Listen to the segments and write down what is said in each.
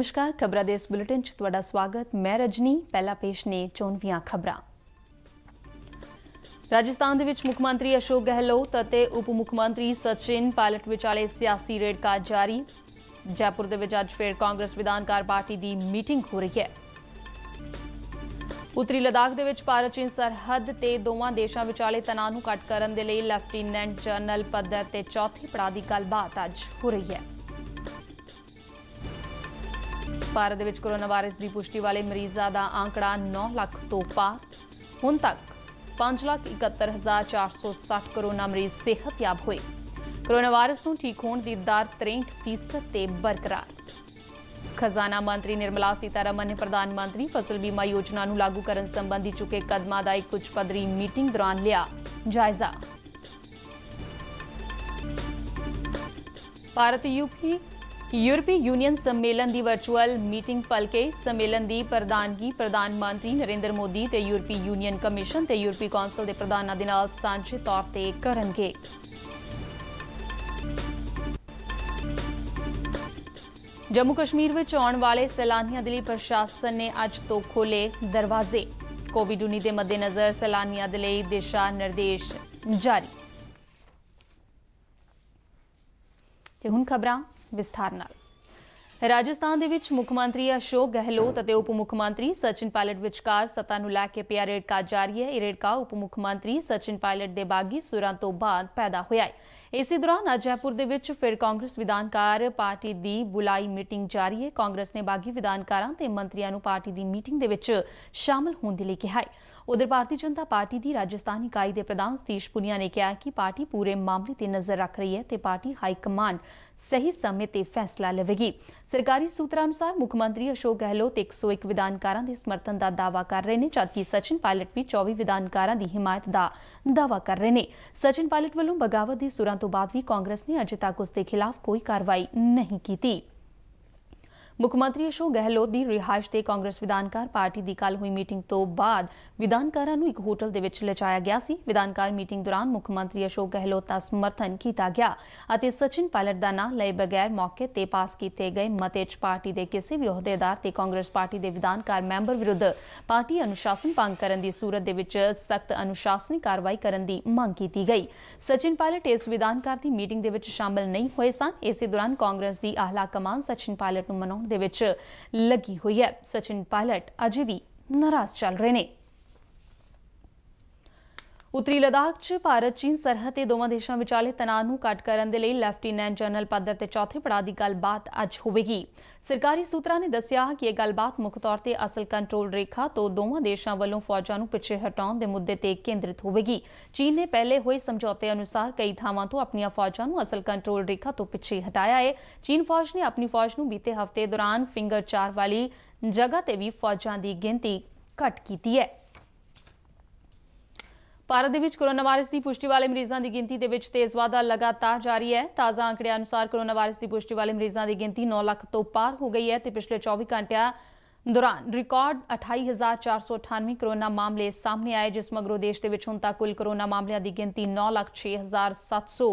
ਨਮਸਕਾਰ ਖਬਰਾਂ ਦੇ ਇਸ ਬੁਲੇਟਿਨ 'ਚ ਤੁਹਾਡਾ ਸਵਾਗਤ ਮੈਂ ਰਜਨੀ ਪਹਿਲਾ ਪੇਸ਼ ਨੇ ਚੋਣਵੀਆਂ ਖਬਰਾਂ ਰਾਜਸਥਾਨ ਦੇ ਵਿੱਚ ਮੁੱਖ ਮੰਤਰੀ ਅਸ਼ੋਕ ਗਹਿਲੋਤ ਅਤੇ ਉਪ ਮੁੱਖ ਮੰਤਰੀ ਸਚਿਨ ਪਾਇਲਟ ਵਿਚਾਲੇ ਸਿਆਸੀ ਰੇਡ ਕਾ ਜਾਰੀ ਜੈਪੁਰ ਦੇ ਵਿੱਚ ਅੱਜ ਫੇਰ ਕਾਂਗਰਸ ਵਿਧਾਨਕਾਰ ਪਾਰਟੀ ਦੀ ਮੀਟਿੰਗ ਹੋ ਰਹੀ ਹੈ ਉੱਤਰੀ ਲਦਾਖ ਦੇ ਵਿੱਚ ਭਾਰਤ ਚੀਨ ਸਰਹੱਦ ਤੇ ਦੋਵਾਂ ਦੇਸ਼ਾਂ ਵਿਚਾਲੇ ਤਣਾਅ ਨੂੰ ਘਟ ਕਰਨ ਦੇ ਲਈ ਲੈਫਟੀਨੈਂਟ ਜਨਰਲ ਪੱਧਰ ਤੇ ਚੌਥੀ ਪੜਾਅ ਦੀ ਗੱਲਬਾਤ ਅੱਜ ਹੋ ਰਹੀ ਹੈ ਭਾਰਤ ਦੇ ਵਿੱਚ ਕੋਰੋਨਾ ਵਾਇਰਸ ਦੀ ਪੁਸ਼ਟੀ ਵਾਲੇ ਮਰੀਜ਼ਾਂ ਦਾ ਆਂਕੜਾ 9 ਲੱਖ ਤੋਂ ਪਾਰ ਹੁਣ ਤੱਕ 571460 ਕੋਰੋਨਾ ਮਰੀਜ਼ ਸਿਹਤਯਾਬ ਹੋਏ ਕੋਰੋਨਾ ਵਾਇਰਸ ਤੋਂ ਠੀਕ ਹੋਣ ਦੀ ਦਰ 63% ਤੇ ਬਰਕਰਾਰ ਖਜ਼ਾਨਾ ਮੰਤਰੀ ਨਿਰਮਲਾ ਸੀਤਾਰਮਨ ਨੇ ਪ੍ਰਧਾਨ ਮੰਤਰੀ ਫਸਲ ਬੀਮਾ ਯੋਜਨਾ ਨੂੰ ਲਾਗੂ ਕਰਨ ਸੰਬੰਧੀ ਚੁੱਕੇ ਕਦਮਾਂ ਦਾ ਇੱਕ ਉੱਚ ਪੱਧਰੀ ਮੀਟਿੰਗ ਦੌਰਾਨ ਲਿਆ ਜਾਇਜ਼ਾ ਭਾਰਤ ਯੂਪੀ ਯੂਰਪੀ ਯੂਨੀਅਨ ਸੰਮੇਲਨ ਦੀ ਵਰਚੁਅਲ ਮੀਟਿੰਗ ਪਲਕੇ ਸੰਮੇਲਨ ਦੀ ਪ੍ਰਧਾਨਗੀ ਪ੍ਰਧਾਨ ਮੰਤਰੀ ਨਰਿੰਦਰ ਮੋਦੀ ਤੇ ਯੂਰਪੀ ਯੂਨੀਅਨ ਕਮਿਸ਼ਨ ਤੇ ਯੂਰਪੀ ਕੌਂਸਲ ਦੇ ਪ੍ਰਧਾਨਾਂ ਦੇ ਨਾਲ ਸਾਂਝੇ ਤੌਰ ਤੇ ਕਰਨਗੇ ਜੰਮੂ ਕਸ਼ਮੀਰ ਵਿੱਚ ਆਉਣ ਵਾਲੇ ਸੈਲਾਨੀਆਂ ਦੇ ਲਈ ਪ੍ਰਸ਼ਾਸਨ ਨੇ ਅੱਜ ਤੋਂ ਖੋਲੇ ਦਰਵਾਜ਼ੇ ਕੋਵਿਡ-19 ਦੇ ਮੱਦੇਨਜ਼ਰ ਸੈਲਾਨੀਆਂ ਦੇ ਲਈ ਦਿਸ਼ਾ ਨਿਰਦੇਸ਼ ਜਾਰੀ ਤੇ ਹੁਣ ਖਬਰਾਂ ਵਿਸਥਾਰ ਨਾਲ ਰਾਜਸਥਾਨ ਦੇ ਵਿੱਚ ਮੁੱਖ ਮੰਤਰੀ ਅਸ਼ੋਕ ਗਹਿਲੋਤ ਅਤੇ ਉਪ ਮੁੱਖ ਮੰਤਰੀ ਸਚਿਨ ਪਾਇਲਟ ਵਿਚਕਾਰ ਸਤਾ ਨੂੰ ਲੈ ਕੇ ਪਿਆ ਕਾ ਜਾਰੀ ਹੈ ਇਹ ਰੇਡ ਕਾ ਉਪ ਮੁੱਖ ਮੰਤਰੀ ਸਚਿਨ ਪਾਇਲਟ ਦੇ ਬਾਗੀ ਸੁਰਾਂ ਤੋਂ ਬਾਅਦ ਪੈਦਾ ਹੋਇਆ ਹੈ ਇਸੇ ਦੌਰਾਨ ਅਜੈਪੁਰ ਜੈਪੁਰ ਦੇ ਵਿੱਚ ਫਿਰ ਕਾਂਗਰਸ ਵਿਧਾਨਕਾਰ ਪਾਰਟੀ ਦੀ ਬੁਲਾਈ ਮੀਟਿੰਗ ਜਾਰੀ ਹੈ ਕਾਂਗਰਸ ਨੇ ਬਾਗੀ ਵਿਧਾਨਕਾਰਾਂ ਤੇ ਮੰਤਰੀਆਂ ਨੂੰ ਪਾਰਟੀ ਦੀ ਮੀਟਿੰਗ ਦੇ ਵਿੱਚ ਸ਼ਾਮਲ ਹੋਣ ਦੇ ਲਈ ਕਿਹਾ ਹੈ ਉਧਰ ਭਾਰਤੀ ਜਨਤਾ ਪਾਰਟੀ ਦੀ ਰਾਜਸਥਾਨ ਇਕਾਈ ਦੇ ਪ੍ਰਧਾਨ ਸਤੀਸ਼ ਪੁਨੀਆ ਨੇ ਕਿਹਾ ਕਿ ਪਾਰਟੀ ਪੂਰੇ ਮਾਮਲੇ ਤੇ ਨਜ਼ਰ ਰੱਖ ਰਹੀ ਹੈ ਤੇ ਪਾਰਟੀ ਹਾਈ ਕਮਾਂਡ ਸਹੀ ਸਮੇਂ ਤੇ ਫੈਸਲਾ ਲਵੇਗੀ ਸਰਕਾਰੀ ਸੂਤਰਾਂ ਅਨੁਸਾਰ ਮੁੱਖ ਮੰਤਰੀ ਅਸ਼ੋਕ ਗਹਿਲੋਤ 101 ਵਿਧਾਨਕਾਰਾਂ ਦੇ ਸਮਰਥਨ ਦਾ ਦਾਅਵਾ ਕਰ ਰਹੇ ਨੇ ਜਦਕਿ ਸਚਿਨ ਪਾਇਲਟ ਵੀ 24 ਵਿਧਾਨਕਾਰਾਂ ਦੀ ਹਿਮਾਇਤ ਦਾ ਦਾਅਵਾ ਕਰ ਰਹੇ ਨੇ ਸਚਿਨ ਪਾਇਲਟ ਵੱਲੋਂ ਬਗਾਵਤ ਦੀ ਸੁਰਾਂ ਤੋਂ ਬਾਅਦ ਵੀ ਕਾਂਗਰਸ ਨੇ ਅਜੇ ਤੱਕ ਉਸ ਦੇ ਖਿਲਾਫ ਕੋਈ ਕਾਰਵਾਈ ਨਹੀਂ ਕੀਤੀ ਮੁੱਖ ਮੰਤਰੀ ਅਸ਼ੋਕ ਗਹਿਲੋਤ ਦੀ ਰਿਹਾਇਸ਼ ਤੇ ਕਾਂਗਰਸ ਵਿਧਾਨਕਾਰ ਪਾਰਟੀ ਦੀ ਕੱਲ ਹੋਈ ਮੀਟਿੰਗ ਤੋਂ ਬਾਅਦ ਵਿਧਾਨਕਾਰਾਂ ਨੂੰ ਇੱਕ ਹੋਟਲ ਦੇ ਵਿੱਚ ਲਿਜਾਇਆ ਗਿਆ ਸੀ ਵਿਧਾਨਕਾਰ ਮੀਟਿੰਗ ਦੌਰਾਨ ਮੁੱਖ ਮੰਤਰੀ ਅਸ਼ੋਕ ਗਹਿਲੋਤ ਦਾ ਸਮਰਥਨ ਕੀਤਾ ਗਿਆ ਅਤੇ ਸਚਿਨ ਪਾਇਲਟ ਦਾ ਨਾਂ ਲਏ ਬਗੈਰ ਮੌਕੇ ਤੇ ਪਾਸ ਕੀਤੇ ਗਏ ਮਤੇ 'ਚ ਪਾਰਟੀ ਦੇ ਕਿਸੇ ਵੀ ਅਹੁਦੇਦਾਰ ਤੇ ਕਾਂਗਰਸ ਪਾਰਟੀ ਦੇ ਵਿਧਾਨਕਾਰ ਮੈਂਬਰ ਵਿਰੁੱਧ ਪਾਰਟੀ ਅਨੁਸ਼ਾਸਨ ਭੰਗ ਕਰਨ ਦੀ ਸੂਰਤ ਦੇ ਵਿੱਚ ਸਖਤ ਅਨੁਸ਼ਾਸਨੀ ਕਾਰਵਾਈ ਕਰਨ ਦੀ ਮੰਗ ਕੀਤੀ ਗਈ ਸਚਿਨ ਪਾਇਲਟ ਇਸ ਵਿਧਾਨਕਾਰ ਦੀ ਮੀਟਿੰਗ ਦੇ ਵਿੱਚ ਸ਼ਾਮਲ ਨਹੀਂ ਹੋਏ ਸਨ ਇਸੇ ਦੌਰਾਨ ਕਾਂਗਰਸ ਦੀ ਆਹਲਾ ਕਮਾਨ ਸਚਿਨ ਪਾਇਲਟ ਨੂੰ ਮਨਾਉਣ ਦੇ ਵਿੱਚ ਲੱਗੀ ਹੋਈ ਹੈ ਸਚਿਨ ਪਾਇਲਟ ਅਜੇ ਵੀ ਨਾਰਾਜ਼ ਚੱਲ ਰਹੇ ਨੇ ਉਤਰੀ ਲਦਾਖ 'ਚ ਭਾਰਤ ਚੀਨ ਸਰਹੱਦ ਤੇ ਦੋਵਾਂ ਦੇਸ਼ਾਂ ਵਿਚਾਲੇ ਤਣਾਅ ਨੂੰ ਘਟ ਕਰਨ ਦੇ ਲਈ ਲੈਫਟੀਨੈਂਟ ਜਨਰਲ ਪੱਧਰ ਤੇ ਚੌਥੇ ਪੜਾਅ ਦੀ ਗੱਲਬਾਤ ਅੱਜ ਹੋਵੇਗੀ ਸਰਕਾਰੀ ਸੂਤਰਾਂ ਨੇ ਦੱਸਿਆ ਕਿ ਇਹ ਗੱਲਬਾਤ ਮੁੱਖ ਤੌਰ ਤੇ ਅਸਲ ਕੰਟਰੋਲ ਰੇਖਾ ਤੋਂ ਦੋਵਾਂ ਦੇਸ਼ਾਂ ਵੱਲੋਂ ਫੌਜਾਂ ਨੂੰ ਪਿੱਛੇ ਹਟਾਉਣ ਦੇ ਮੁੱਦੇ ਤੇ ਕੇਂਦਰਿਤ ਹੋਵੇਗੀ ਚੀਨ ਨੇ ਪਹਿਲੇ ਹੋਏ ਸਮਝੌਤੇ ਅਨੁਸਾਰ ਕਈ ਥਾਵਾਂ ਤੋਂ ਆਪਣੀਆਂ ਫੌਜਾਂ ਨੂੰ ਅਸਲ ਕੰਟਰੋਲ ਰੇਖਾ ਤੋਂ ਪਿੱਛੇ ਹਟਾਇਆ ਹੈ ਚੀਨ ਫੌਜ ਨੇ ਆਪਣੀ ਫੌਜ ਨੂੰ ਬੀਤੇ ਹਫ਼ਤੇ ਦੌਰਾਨ ਫਿੰਗਰ 4 ਵਾਲੀ ਜਗ੍ਹਾ ਤੇ ਵੀ ਫੌਜਾਂ ਦੀ ਗਿਣਤੀ ਘਟ ਕੀਤੀ ਹੈ ਭਾਰਤ ਦੇ ਵਿੱਚ ਕੋਰੋਨਾ ਵਾਇਰਸ ਦੀ ਪੁਸ਼ਟੀ ਵਾਲੇ ਮਰੀਜ਼ਾਂ ਦੀ ਗਿਣਤੀ ਦੇ ਵਿੱਚ ਤੇਜ਼ ਵਾਧਾ ਲਗਾਤਾਰ ਜਾਰੀ ਹੈ ਤਾਜ਼ਾ ਅੰਕੜਿਆਂ ਅਨੁਸਾਰ ਕੋਰੋਨਾ ਵਾਇਰਸ ਦੀ ਪੁਸ਼ਟੀ ਵਾਲੇ ਮਰੀਜ਼ਾਂ ਦੀ ਗਿਣਤੀ 9 ਲੱਖ ਤੋਂ ਪਾਰ ਹੋ ਗਈ ਹੈ ਤੇ ਪਿਛਲੇ 24 ਘੰਟਿਆਂ ਦੌਰਾਨ ਰਿਕਾਰਡ 28498 ਕੋਰੋਨਾ ਮਾਮਲੇ ਸਾਹਮਣੇ ਆਏ ਜਿਸ ਮਗਰੋਂ ਦੇਸ਼ ਦੇ ਵਿੱਚ ਹੁਣ ਤੱਕ ਕੁੱਲ ਕੋਰੋਨਾ ਮਾਮਲਿਆਂ ਦੀ ਗਿਣਤੀ 9 ਲੱਖ 6700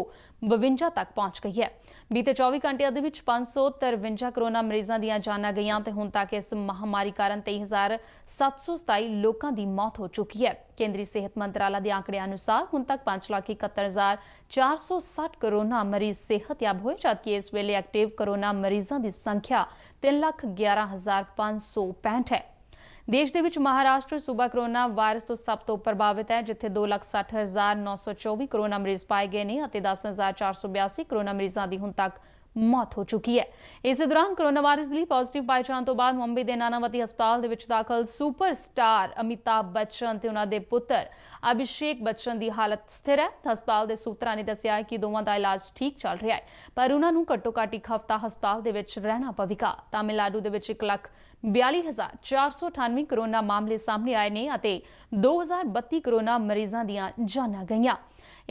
52 ਤੱਕ ਪਹੁੰਚ ਗਈ ਹੈ ਬੀਤੇ 24 ਘੰਟਿਆਂ ਦੇ ਵਿੱਚ 553 ਕਰੋਨਾ ਮਰੀਜ਼ਾਂ ਦੀਆਂ ਜਾਨਾਂ ਗਈਆਂ ਤੇ ਹੁਣ ਤੱਕ ਇਸ ਮਹਾਮਾਰੀ ਕਾਰਨ 23727 ਲੋਕਾਂ ਦੀ ਮੌਤ ਹੋ ਚੁੱਕੀ ਹੈ ਕੇਂਦਰੀ ਸਿਹਤ ਮੰਤਰਾਲਾ ਦੇ ਆંકੜੇ ਅਨੁਸਾਰ ਹੁਣ ਤੱਕ 571460 ਕਰੋਨਾ ਮਰੀਜ਼ ਸਿਹਤਯਾਬ ਹੋਏ ਜਦਕਿ ਇਸ ਵੇਲੇ ਐਕਟਿਵ ਕਰੋਨਾ ਮਰੀਜ਼ਾਂ ਦੀ ਸੰਖਿਆ 311565 ਹੈ ਦੇਸ਼ ਦੇ ਵਿੱਚ ਮਹਾਰਾਸ਼ਟਰ ਸੂਬਾ ਕਰੋਨਾ ਵਾਇਰਸ ਤੋਂ ਸਭ ਤੋਂ ਪ੍ਰਭਾਵਿਤ ਹੈ ਜਿੱਥੇ 260924 ਕਰੋਨਾ ਮਰੀਜ਼ ਪਾਏ ਗਏ ਨੇ ਅਤੇ 10482 ਕਰੋਨਾ ਮਰੀਜ਼ਾਂ ਦੀ ਹੁਣ ਤੱਕ ਮੌਤ ਹੋ ਚੁੱਕੀ ਹੈ ਇਸ ਦੌਰਾਨ ਕੋਰੋਨਾ ਵਾਇਰਸ ਲਈ ਪੋਜ਼ਿਟਿਵ ਪਾਏ ਜਾਣ ਤੋਂ ਬਾਅਦ ਮੁੰਬਈ ਦੇ ਨਾਨਾਵਤੀ ਹਸਪਤਾਲ ਦੇ ਵਿੱਚ ਦਾਖਲ ਸੁਪਰਸਟਾਰ ਅਮਿਤਾਬ ਬੱਚਨ ਤੇ ਉਹਨਾਂ ਦੇ ਪੁੱਤਰ ਅਭਿਸ਼ੇਕ ਬੱਚਨ ਦੀ ਹਾਲਤ ਸਥਿਰ ਹੈ ਹਸਪਤਾਲ ਦੇ ਸੂਤਰਾਂ ਨੇ ਦੱਸਿਆ ਕਿ ਦੋਵਾਂ ਦਾ ਇਲਾਜ ਠੀਕ ਚੱਲ ਰਿਹਾ ਹੈ ਪਰ ਉਹਨਾਂ ਨੂੰ ਘੱਟੋ ਘੱਟ ਇੱਕ ਹਫ਼ਤਾ ਹਸਪਤਾਲ ਦੇ ਵਿੱਚ ਰਹਿਣਾ ਪਵੇਗਾ ਤਾਮਿਲਨਾਡੂ ਦੇ ਵਿੱਚ 1 ਲੱਖ 42498 ਕੋਰੋਨਾ ਮਾਮਲੇ ਸਾਹਮਣੇ ਆਏ ਨੇ ਅਤੇ 2032 ਕੋਰੋਨਾ ਮਰੀਜ਼ਾਂ ਦੀਆਂ ਜਾਨਾਂ ਗਈਆਂ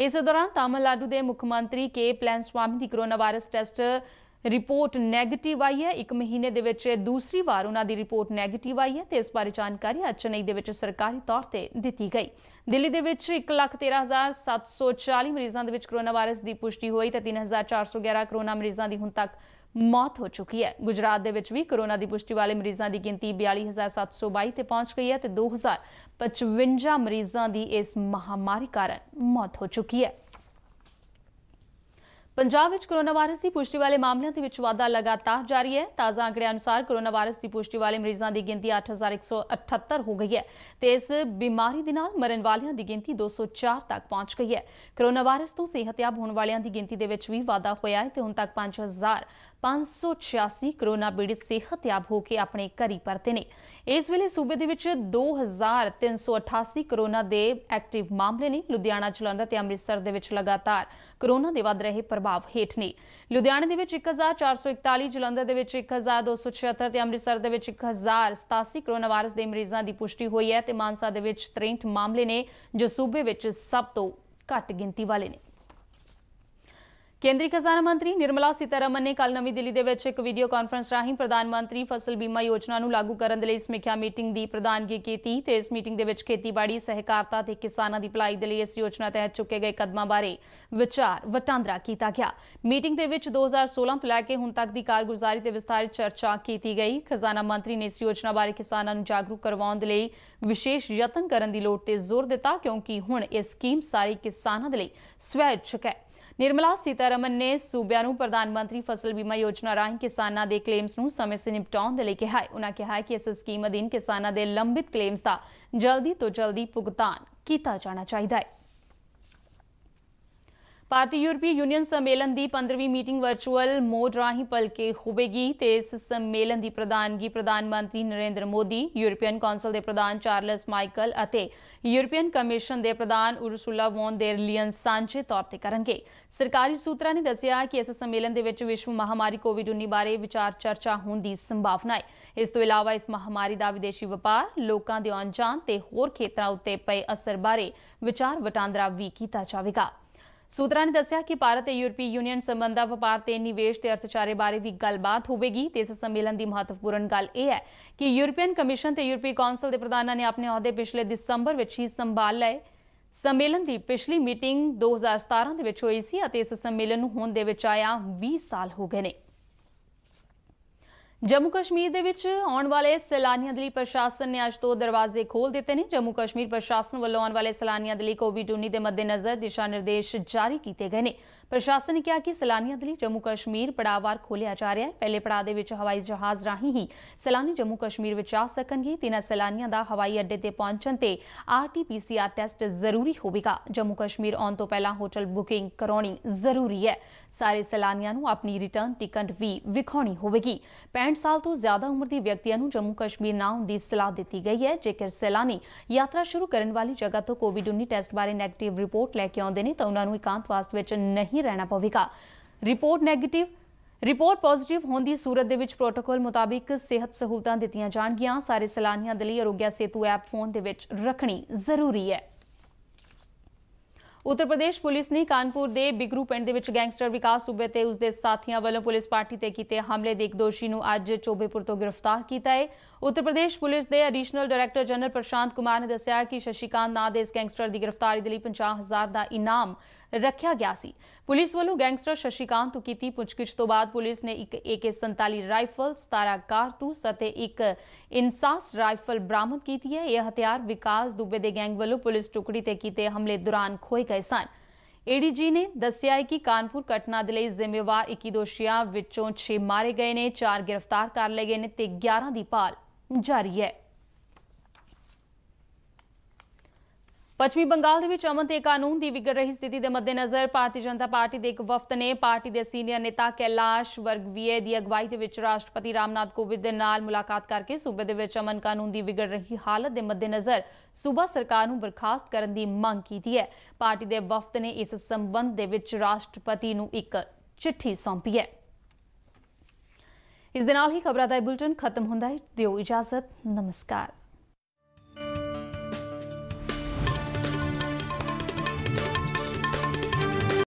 ਇਸ ਦੌਰਾਨ ਤਾਮਿਲਨਾਡੂ ਦੇ ਮੁੱਖ ਮੰਤਰੀ ਕੇ ਪਲੈਨ ਸਵਾਮੀ ਦੀ corona virus test report negative ਆਈ ਹੈ 1 ਮਹੀਨੇ ਦੇ ਵਿੱਚ ਦੂਸਰੀ ਵਾਰ ਉਹਨਾਂ ਦੀ ਰਿਪੋਰਟ 네ਗੇਟਿਵ ਆਈ ਹੈ ਤੇ ਇਸ ਬਾਰੇ ਜਾਣਕਾਰੀ ਅੱਜ ਚੇਨਈ ਦੇ ਵਿੱਚ ਸਰਕਾਰੀ ਤੌਰ ਤੇ ਦਿੱਤੀ ਗਈ ਦਿੱਲੀ ਦੇ ਵਿੱਚ 113740 ਮਰੀਜ਼ਾਂ ਦੇ ਵਿੱਚ ਕੋਰੋਨਾ ਵਾਇਰਸ ਦੀ ਪੁਸ਼ਟੀ ਹੋਈ ਤੇ 3411 ਕੋਰੋਨਾ ਮਰੀਜ਼ਾਂ ਦੀ ਹੁਣ ਤੱਕ ਮੌਤ ਹੋ ਚੁੱਕੀ ਹੈ ਗੁਜਰਾਤ ਦੇ ਵਿੱਚ ਵੀ ਕੋਰੋਨਾ ਦੀ ਪੁਸ਼ਟੀ ਵਾਲੇ ਮਰੀਜ਼ਾਂ ਦੀ ਗਿਣਤੀ 42722 ਤੇ ਪਹੁੰਚ ਗਈ ਹੈ ਤੇ 2055 ਮਰੀਜ਼ਾਂ ਦੀ ਇਸ ਮਹਾਮਾਰੀ ਕਾਰਨ ਮੌਤ ਹੋ ਚੁੱਕੀ ਹੈ ਪੰਜਾਬ ਵਿੱਚ ਕੋਰੋਨਾ ਵਾਇਰਸ ਦੀ ਪੁਸ਼ਟੀ ਵਾਲੇ ਮਾਮਲਿਆਂ ਦੇ ਵਿੱਚ ਵਾਧਾ ਲਗਾਤਾਰ ਜਾਰੀ ਹੈ ਤਾਜ਼ਾ ਅੰਕੜਿਆਂ ਅਨੁਸਾਰ ਕੋਰੋਨਾ ਵਾਇਰਸ ਦੀ ਪੁਸ਼ਟੀ ਵਾਲੇ ਮਰੀਜ਼ਾਂ ਦੀ ਗਿਣਤੀ 8178 ਹੋ ਗਈ ਹੈ ਤੇ ਇਸ ਬਿਮਾਰੀ ਦੇ ਨਾਲ ਮਰਨ ਵਾਲਿਆਂ ਦੀ ਗਿਣਤੀ 204 ਤੱਕ ਪਹੁੰਚ ਗਈ ਹੈ ਕੋਰੋਨਾ ਵਾਇਰਸ ਤੋਂ ਸਿਹਤਯਾਬ ਹੋਣ ਵਾਲਿਆਂ ਦੀ ਗਿਣਤੀ ਦੇ ਵਿੱਚ ਵੀ ਵਾਧਾ ਹੋਇਆ ਹੈ ਤੇ ਹੁਣ ਤੱਕ 5000 586 ਕਰੋਨਾ ਪੀੜਿਤ ਸਿਹਤਯਾਬ ਹੋ ਕੇ ਆਪਣੇ ਘਰੀ ਪਰਤੇ ਨੇ ਇਸ ਵੇਲੇ ਸੂਬੇ ਦੇ ਵਿੱਚ 2388 ਕਰੋਨਾ ਦੇ ਐਕਟਿਵ ਮਾਮਲੇ ਨੇ ਲੁਧਿਆਣਾ ਜਲੰਧਰ ਤੇ ਅੰਮ੍ਰਿਤਸਰ ਦੇ ਵਿੱਚ ਲਗਾਤਾਰ ਕਰੋਨਾ ਦੇ ਵੱਧ ਰਹੇ ਪ੍ਰਭਾਵ ਹੇਠ ਨੇ ਲੁਧਿਆਣਾ ਦੇ ਵਿੱਚ 1441 ਜਲੰਧਰ ਦੇ ਵਿੱਚ 1276 ਤੇ ਅੰਮ੍ਰਿਤਸਰ ਦੇ ਵਿੱਚ 1087 ਕਰੋਨਾ ਵਾਇਰਸ ਦੇ ਮਰੀਜ਼ਾਂ ਦੀ ਪੁਸ਼ਟੀ ਹੋਈ ਹੈ ਤੇ ਮਾਨਸਾ ਦੇ ਵਿੱਚ 63 ਮਾਮਲੇ ਨੇ ਜੋ ਸੂਬੇ ਵਿੱਚ ਸਭ ਤੋਂ ਘੱਟ ਗਿਣਤੀ ਵਾਲੇ ਨੇ ਕੇਂਦਰੀ ਖਜ਼ਾਨਾ ਮੰਤਰੀ ਨਿਰਮਲਾ ਸੀਤਾਰਮਨ ਨੇ ਕੱਲ ਨਵੀਂ ਦਿੱਲੀ ਦੇ ਵਿੱਚ ਇੱਕ ਵੀਡੀਓ ਕਾਨਫਰੰਸ ਰਾਹੀਂ ਪ੍ਰਧਾਨ ਮੰਤਰੀ ਫਸਲ ਬੀਮਾ ਯੋਜਨਾ ਨੂੰ ਲਾਗੂ ਕਰਨ ਦੇ ਲਈ ਸਮੀਖਿਆ ਮੀਟਿੰਗ ਦੀ ਪ੍ਰਧਾਨਗੀ ਕੀਤੀ ਤੇ ਇਸ ਮੀਟਿੰਗ ਦੇ ਵਿੱਚ ਖੇਤੀਬਾੜੀ ਸਹਿਕਾਰਤਾ ਤੇ ਕਿਸਾਨਾਂ ਦੀ ਭਲਾਈ ਦੇ ਲਈ ਇਸ ਯੋਜਨਾ ਤਹਿਤ ਚੁੱਕੇ ਗਏ ਕਦਮਾਂ ਬਾਰੇ ਵਿਚਾਰ ਵਟਾਂਦਰਾ ਕੀਤਾ ਗਿਆ ਮੀਟਿੰਗ ਦੇ ਵਿੱਚ 2016 ਤੋਂ ਲੈ ਕੇ ਹੁਣ ਤੱਕ ਦੀ ਕਾਰਗੁਜ਼ਾਰੀ ਤੇ ਵਿਸਤਾਰਿਤ ਚਰਚਾ ਕੀਤੀ ਗਈ ਖਜ਼ਾਨਾ ਮੰਤਰੀ ਨੇ ਇਸ ਯੋਜਨਾ ਬਾਰੇ ਕਿਸਾਨਾਂ ਨੂੰ ਜਾਗਰੂਕ ਕਰਵਾਉਣ ਦੇ ਲਈ ਵਿਸ਼ੇਸ਼ ਯਤਨ ਕਰਨ ਦੀ ਲੋੜ ਤੇ ਜ਼ੋਰ ਦਿੱਤਾ ਕਿਉਂਕਿ ਹੁਣ ਇਹ ਸਕੀਮ ਸਾਰੇ ਕਿਸਾਨਾਂ ਦੇ ਲਈ ਸਵੈਚੁਕ ਹੈ ਨਿਰਮਲਾ ਸੀਤਾਰਮਨ ਨੇ ਸੂਬਿਆਂ ਨੂੰ ਪ੍ਰਧਾਨ ਮੰਤਰੀ ਫਸਲ ਬੀਮਾ ਯੋਜਨਾ ਰਾਹੀਂ ਕਿਸਾਨਾਂ ਦੇ ਕਲੇਮਸ ਨੂੰ ਸਮੇਂ ਸਿਰ ਨਿਪਟਾਉਣ ਦੇ ਲਈ ਕਿਹਾ ਹੈ ਉਹਨਾਂ ਕਿਹਾ ਕਿ ਇਸ ਸਕੀਮ ਅਧੀਨ ਕਿਸਾਨਾਂ ਦੇ ਲੰਬਿਤ ਕਲੇਮਸ ਦਾ ਜਲਦੀ ਤੋਂ ਜਲਦੀ ਭੁਗਤਾਨ ਕੀਤਾ ਜਾਣਾ ਚਾਹੀਦਾ ਹੈ ਭਾਰਤੀ ਯੂਰਪੀ ਯੂਨੀਅਨ ਸੰਮੇਲਨ ਦੀ 15ਵੀਂ ਮੀਟਿੰਗ ਵਰਚੁਅਲ ਮੋਡ ਰਾਹੀਂ ਪਲਕੇ ਹੋਵੇਗੀ ਤੇ ਇਸ ਸੰਮੇਲਨ ਦੀ ਪ੍ਰਧਾਨਗੀ ਪ੍ਰਧਾਨ ਮੰਤਰੀ ਨਰਿੰਦਰ ਮੋਦੀ ਯੂਰਪੀਅਨ ਕੌਂਸਲ ਦੇ ਪ੍ਰਧਾਨ ਚਾਰਲਸ ਮਾਈਕਲ ਅਤੇ ਯੂਰਪੀਅਨ ਕਮਿਸ਼ਨ ਦੇ ਪ੍ਰਧਾਨ ਉਰਸੂਲਾ ਵੌਨ ਦੇਰ ਲੀਅਨ ਸਾਂਝੇ ਤੌਰ ਤੇ ਕਰਨਗੇ ਸਰਕਾਰੀ ਸੂਤਰਾਂ ਨੇ ਦੱਸਿਆ ਕਿ ਇਸ ਸੰਮੇਲਨ ਦੇ ਵਿੱਚ ਵਿਸ਼ਵ ਮਹਾਮਾਰੀ ਕੋਵਿਡ-19 ਬਾਰੇ ਵਿਚਾਰ ਚਰਚਾ ਹੋਣ ਦੀ ਸੰਭਾਵਨਾ ਹੈ ਇਸ ਤੋਂ ਇਲਾਵਾ ਇਸ ਮਹਾਮਾਰੀ ਦਾ ਵਿਦੇਸ਼ੀ ਵਪਾਰ ਲੋਕਾਂ ਦੇ ਆਉਣ ਜਾਣ ਤੇ ਹੋਰ ਖੇਤਰਾਂ ਉੱਤੇ ਪਏ ਅਸਰ ਬਾਰੇ ਵਿਚਾਰ ਵਟਾਂਦਰਾ ਵੀ ਕੀਤਾ ਜਾਵੇਗਾ ਸੂਤਰਾਂ ਨੇ ਦੱਸਿਆ ਕਿ ਭਾਰਤ ਤੇ ਯੂਰਪੀ ਯੂਨੀਅਨ ਸੰਬੰਧਾਂ ਵਪਾਰ ਤੇ ਨਿਵੇਸ਼ ਤੇ ਅਰਥਚਾਰੇ ਬਾਰੇ ਵੀ ਗੱਲਬਾਤ ਹੋਵੇਗੀ ਤੇ ਇਸ ਸੰਮੇਲਨ ਦੀ ਮਹੱਤਵਪੂਰਨ ਗੱਲ ਇਹ ਹੈ ਕਿ ਯੂਰਪੀਅਨ ਕਮਿਸ਼ਨ ਤੇ ਯੂਰਪੀ ਕੌਂਸਲ ਦੇ ਪ੍ਰਧਾਨਾਂ ਨੇ ਆਪਣੇ ਅਹੁਦੇ ਪਿਛਲੇ ਦਸੰਬਰ ਵਿੱਚ ਹੀ ਸੰਭਾਲ ਲਏ ਸੰਮੇਲਨ ਦੀ ਪਿਛਲੀ ਮੀਟਿੰਗ 2017 ਦੇ ਵਿੱਚ ਹੋਈ ਸੀ ਅਤੇ ਇਸ ਸੰਮੇਲਨ ਨੂੰ ਹੋਣ ਦੇ ਵਿੱਚ ਆਇਆ 20 ਸਾਲ ਹੋ ਗਏ ਨੇ ਜੰਮੂ ਕਸ਼ਮੀਰ ਦੇ ਵਿੱਚ ਆਉਣ ਵਾਲੇ ਸੈਲਾਨੀਆਂ ਦੇ ਲਈ ਪ੍ਰਸ਼ਾਸਨ ਨੇ ਅੱਜ ਤੋਂ ਦਰਵਾਜ਼ੇ ਖੋਲ ਦਿੱਤੇ ਨੇ ਜੰਮੂ ਕਸ਼ਮੀਰ ਪ੍ਰਸ਼ਾਸਨ ਵੱਲੋਂ ਆਉਣ ਵਾਲੇ ਸੈਲਾਨੀਆਂ ਦੇ ਲਈ ਕੋਵਿਡ-19 ਦੇ ਮੱਦੇਨਜ਼ਰ ਦਿਸ਼ਾ ਨਿਰਦੇਸ਼ ਜਾਰੀ ਕੀਤੇ ਗਏ ਨੇ ਪ੍ਰਸ਼ਾਸਨ ਨੇ ਕਿਹਾ ਕਿ ਸੈਲਾਨੀਆਂ ਲਈ ਜੰਮੂ ਕਸ਼ਮੀਰ ਪੜਾਵਾਰ ਖੋਲਿਆ ਜਾ ਰਿਹਾ ਹੈ ਪਹਿਲੇ ਪੜਾਅ ਦੇ ਵਿੱਚ ਹਵਾਈ ਜਹਾਜ਼ ਰਾਹੀਂ ਹੀ ਸੈਲਾਨੀ ਜੰਮੂ ਕਸ਼ਮੀਰ ਵਿੱਚ ਆ ਸਕਣਗੇ ਤਿੰਨਾਂ ਸੈਲਾਨੀਆਂ ਦਾ ਹਵਾਈ ਅੱਡੇ ਤੇ ਪਹੁੰਚਣ ਤੇ ਆਰਟੀਪੀਸੀਆਰ ਟੈਸਟ ਜ਼ਰੂਰੀ ਹੋਵੇਗਾ ਜੰਮੂ ਕਸ਼ਮੀਰ ਆਉਣ ਤੋਂ ਪਹਿਲਾਂ ਹੋਟਲ ਬੁਕਿੰਗ ਕਰਾਉਣੀ ਜ਼ਰੂਰੀ ਹੈ ਸਾਰੇ ਸੈਲਾਨੀਆਂ ਨੂੰ ਆਪਣੀ ਰਿਟਰਨ ਟਿਕਟ ਵੀ ਵਿਖਾਉਣੀ ਹੋਵੇਗੀ 65 ਸਾਲ ਤੋਂ ਜ਼ਿਆਦਾ ਉਮਰ ਦੇ ਵਿਅਕਤੀਆਂ ਨੂੰ ਜੰਮੂ ਕਸ਼ਮੀਰ ਨਾ ਆਉਣ ਦੀ ਸਲਾਹ ਦਿੱਤੀ ਗਈ ਹੈ ਜੇਕਰ ਸੈਲਾਨੀ ਯਾਤਰਾ ਸ਼ੁਰੂ ਕਰਨ ਵਾਲੀ ਜਗ੍ਹਾ ਤੋਂ ਕੋਵਿਡ-19 ਟੈਸਟ ਬਾਰੇ ਨੈਗੇਟਿਵ ਰਿਪੋਰਟ ਲੈ ਕੇ ਆਉਂਦੇ ਨੇ ਤਾਂ ਉਹਨਾਂ ਨੂੰ ਇਕਾਂਤਵਾਸ ਵਿੱਚ ਨਹੀਂ ਹੀ ਰਹਿਣਾ ਪਵੇਗਾ ਰਿਪੋਰਟ 네ਗੇਟਿਵ ਰਿਪੋਰਟ ਪੋਜ਼ਿਟਿਵ ਹੋਣ ਦੀ ਸੂਰਤ ਦੇ ਵਿੱਚ ਪ੍ਰੋਟੋਕੋਲ ਮੁਤਾਬਿਕ ਸਿਹਤ ਸਹੂਲਤਾਂ ਦਿੱਤੀਆਂ ਜਾਣਗੀਆਂ ਸਾਰੇ ਸਲਾਨੀਆਂ ਦੇ ਲਈ ਅਰੋਗਿਆ ਸੇਤੂ ਐਪ ਫੋਨ ਦੇ ਵਿੱਚ ਰੱਖਣੀ ਜ਼ਰੂਰੀ ਹੈ ਉੱਤਰ ਪ੍ਰਦੇਸ਼ ਪੁਲਿਸ ਨੇ ਕਾਨਪੁਰ ਦੇ ਬਿਗਰੂ ਪਿੰਡ ਦੇ ਵਿੱਚ ਗੈਂਗਸਟਰ ਵਿਕਾਸ ਸੂਬੇ ਤੇ ਉਸ ਦੇ ਸਾਥੀਆਂ ਵੱਲੋਂ ਪੁਲਿਸ ਪਾਰਟੀ ਤੇ ਕੀਤੇ ਹਮਲੇ ਦੇ ਇੱਕ ਦੋਸ਼ੀ ਨੂੰ ਅੱਜ ਚੋਬੇਪੁਰ ਤੋਂ ਗ੍ਰਿਫਤਾਰ ਕੀਤਾ ਹੈ ਉੱਤਰ ਪ੍ਰਦੇਸ਼ ਪੁਲਿਸ ਦੇ additional director general Prashant Kumar ਨੇ ਦੱਸਿਆ ਕਿ ਸ਼ਸ਼ੀਕਾਂਤ ਨਾਂ ਦੇ ਇਸ ਗੈਂਗਸਟਰ ਦੀ ਗ੍ਰਿਫਤਾਰੀ ਦੇ ਲਈ 50000 ਦਾ ਇਨਾਮ ਰੱਖਿਆ ਗਿਆ ਸੀ ਪੁਲਿਸ ਵੱਲੋਂ ਗੈਂਗਸਟਰ ਸ਼ਸ਼ੀਕਾਂਤ ਨੂੰ ਕੀਤੀ ਪੁੱਛਗਿੱਛ ਤੋਂ ਬਾਅਦ ਪੁਲਿਸ ਨੇ ਇੱਕ AK47 ਰਾਈਫਲ 17 ਕਾਰਤੂਸ ਅਤੇ ਇੱਕ ਇਨਸਾਸ ਰਾਈਫਲ ਬਰਾਮਦ ਕੀਤੀ ਹੈ ਇਹ ਹਥਿਆਰ ਵਿਕਾਸ ਦੁਬੇ ਦੇ ਗੈਂਗ ਵੱਲੋਂ ਪੁਲਿਸ ਟੁਕੜੀ ਤੇ ਕੀਤੇ ਹਮਲੇ ਦੌਰਾਨ ਖੋਏ ਗਏ ਸਨ ਏਡੀਜੀ ਨੇ ਦੱਸਿਆ ਹੈ ਕਿ ਕਾਨਪੁਰ ਘਟਨਾ ਦੇ ਲਈ ਜ਼ਿੰਮੇਵਾਰ 21 ਦੋਸ਼ੀਆਂ ਵਿੱਚੋਂ 6 ਮਾਰੇ ਗਏ ਨੇ 4 ਗ੍ਰਿਫਤਾਰ ਕਰ ਲਏ ਗਏ ਨੇ ਤੇ 11 ਦੀ ਭਾਲ ਜਾਰੀ ਹੈ ਪੱਛਮੀ ਬੰਗਾਲ ਦੇ ਵਿੱਚ ਅਮਨ ਤੇ ਕਾਨੂੰਨ ਦੀ ਵਿਗੜ ਰਹੀ ਸਥਿਤੀ ਦੇ ਮੱਦੇਨਜ਼ਰ ਭਾਰਤੀ ਜਨਤਾ ਪਾਰਟੀ ਦੇ ਇੱਕ ਵਫਦ ਨੇ ਪਾਰਟੀ ਦੇ ਸੀਨੀਅਰ ਨੇਤਾ ਕੈਲਾਸ਼ ਵਰਗਵੀਏ ਦੀ ਅਗਵਾਈ ਦੇ ਵਿੱਚ ਰਾਸ਼ਟਰਪਤੀ ਰਾਮਨਾਥ ਕੋਵਿੰਦ ਦੇ ਨਾਲ ਮੁਲਾਕਾਤ ਕਰਕੇ ਸੂਬੇ ਦੇ ਵਿੱਚ ਅਮਨ ਕਾਨੂੰਨ ਦੀ ਵਿਗੜ ਰਹੀ ਹਾਲਤ ਦੇ ਮੱਦੇਨਜ਼ਰ ਸੂਬਾ ਸਰਕਾਰ ਨੂੰ ਬਰਖਾਸਤ ਕਰਨ ਦੀ ਮੰਗ ਕੀਤੀ ਹੈ ਪਾਰਟੀ ਦੇ ਵਫਦ ਨੇ ਇਸ ਸੰਬੰਧ ਦੇ ਵਿੱਚ ਰਾਸ਼ਟਰਪਤੀ ਨੂੰ ਇੱਕ ਚਿੱਠੀ ਸੌਂਪੀ ਹੈ ਇਸ ਦੇ ਨਾਲ ਹੀ ਖਬਰਾਂ ਦਾ ਬੁਲਟਨ ਖਤਮ ਹੁੰਦਾ ਹੈ ਦਿਓ ਇਜਾਜ਼ਤ ਨਮਸਕਾਰ